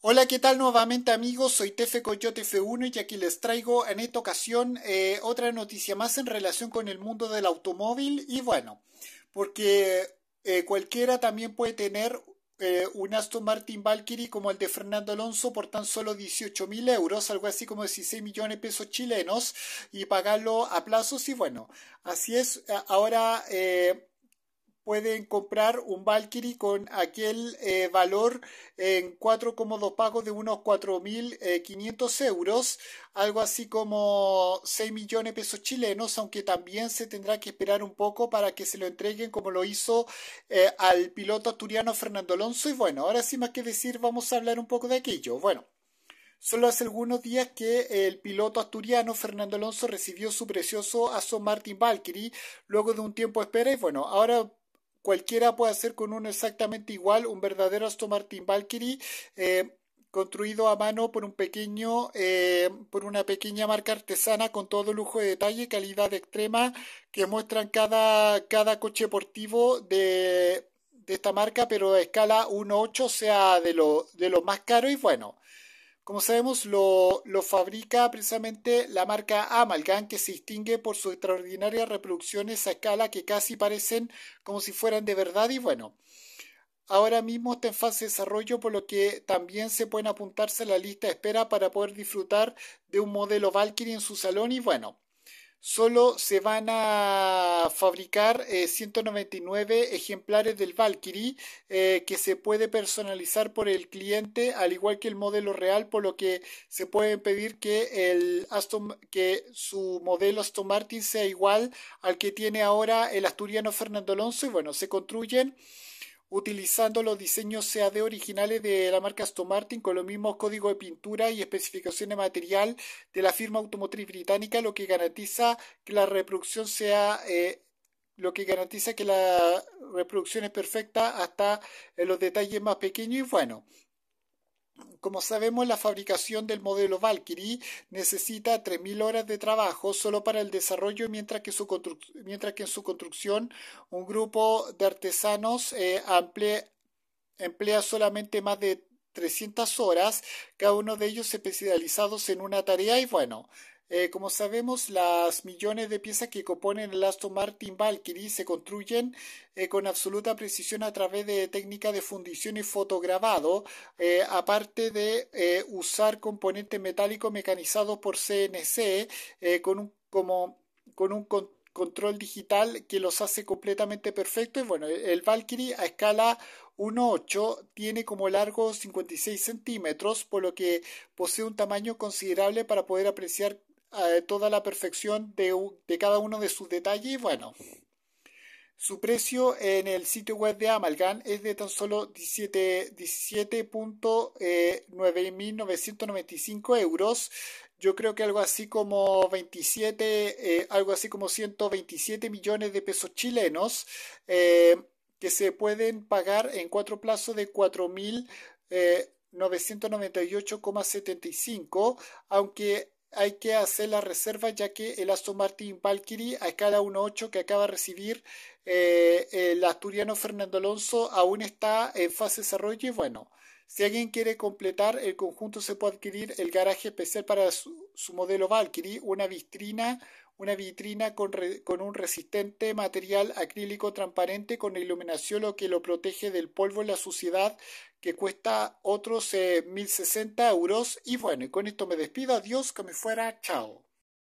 Hola, ¿qué tal nuevamente amigos? Soy Tefe Coyote F1 y aquí les traigo en esta ocasión eh, otra noticia más en relación con el mundo del automóvil y bueno, porque eh, cualquiera también puede tener eh, un Aston Martin Valkyrie como el de Fernando Alonso por tan solo 18 mil euros, algo así como 16 millones de pesos chilenos, y pagarlo a plazos. Y bueno, así es. Ahora pueden comprar un Valkyrie con aquel eh, valor en 4,2 pagos de unos 4.500 eh, euros, algo así como 6 millones de pesos chilenos, aunque también se tendrá que esperar un poco para que se lo entreguen como lo hizo eh, al piloto asturiano Fernando Alonso. Y bueno, ahora sí más que decir, vamos a hablar un poco de aquello. Bueno. Solo hace algunos días que el piloto asturiano Fernando Alonso recibió su precioso Aston Martin Valkyrie luego de un tiempo de espera y bueno, ahora cualquiera puede hacer con uno exactamente igual, un verdadero Aston Martin Valkyrie. Eh, construido a mano por un pequeño, eh, por una pequeña marca artesana con todo lujo de detalle, calidad extrema, que muestran cada, cada coche deportivo de, de esta marca, pero a escala 1.8, o sea, de lo, de lo más caro y bueno. Como sabemos, lo, fabrica precisamente la marca Amalgam, que se distingue por sus extraordinarias reproducciones a escala que casi parecen como si fueran de verdad. Y bueno, ahora mismo está en fase de desarrollo, por lo que también se pueden apuntarse a la lista de espera para poder disfrutar de un modelo Valkyrie en su salón. Y bueno, solo se van a fabricar 199 eh, ejemplares del Valkyrie eh, que se puede personalizar por el cliente al igual que el modelo real por lo que se puede pedir que el Aston que su modelo Aston Martin sea igual al que tiene ahora el asturiano Fernando Alonso y bueno se construyen utilizando los diseños CAD originales de la marca Aston Martin con los mismos códigos de pintura y especificaciones de material de la firma automotriz británica, lo que garantiza que la reproducción sea eh, lo que garantiza que la reproducción es perfecta hasta los detalles más pequeños y bueno, como sabemos, la fabricación del modelo Valkyrie necesita 3.000 horas de trabajo solo para el desarrollo, mientras que, su mientras que en su construcción un grupo de artesanos eh, emplea solamente más de 300 horas, cada uno de ellos especializados en una tarea y bueno, eh, como sabemos, las millones de piezas que componen el Aston Martin Valkyrie se construyen eh, con absoluta precisión a través de técnicas de fundición y fotograbado, eh, aparte de usar componentes metálicos mecanizados por CNC con un, control digital que los hace completamente perfectos. Y bueno, el Valkyrie a escala 1.8 tiene como largo 56 centímetros, por lo que posee un tamaño considerable para poder apreciar eh, toda la perfección de, cada uno de sus detalles. Bueno, su precio en el sitio web de Amalgam es de tan solo 17.9995 17, eh, euros. Yo creo que algo así como 27, eh, algo así como 127 millones de pesos chilenos que se pueden pagar en cuatro plazos de 4.998,75 aunque hay que hacer la reserva ya que el Aston Martin Valkyrie a escala 1.8 que acaba de recibir eh, el asturiano Fernando Alonso aún está en fase de desarrollo y bueno, si alguien quiere completar el conjunto se puede adquirir el garaje especial para su, modelo Valkyrie, una vitrina una vitrina con, con, un resistente material acrílico transparente con iluminación lo que lo protege del polvo y la suciedad que cuesta otros 1060 eh, euros. Y bueno, con esto me despido. Adiós, que me fuera. Chao.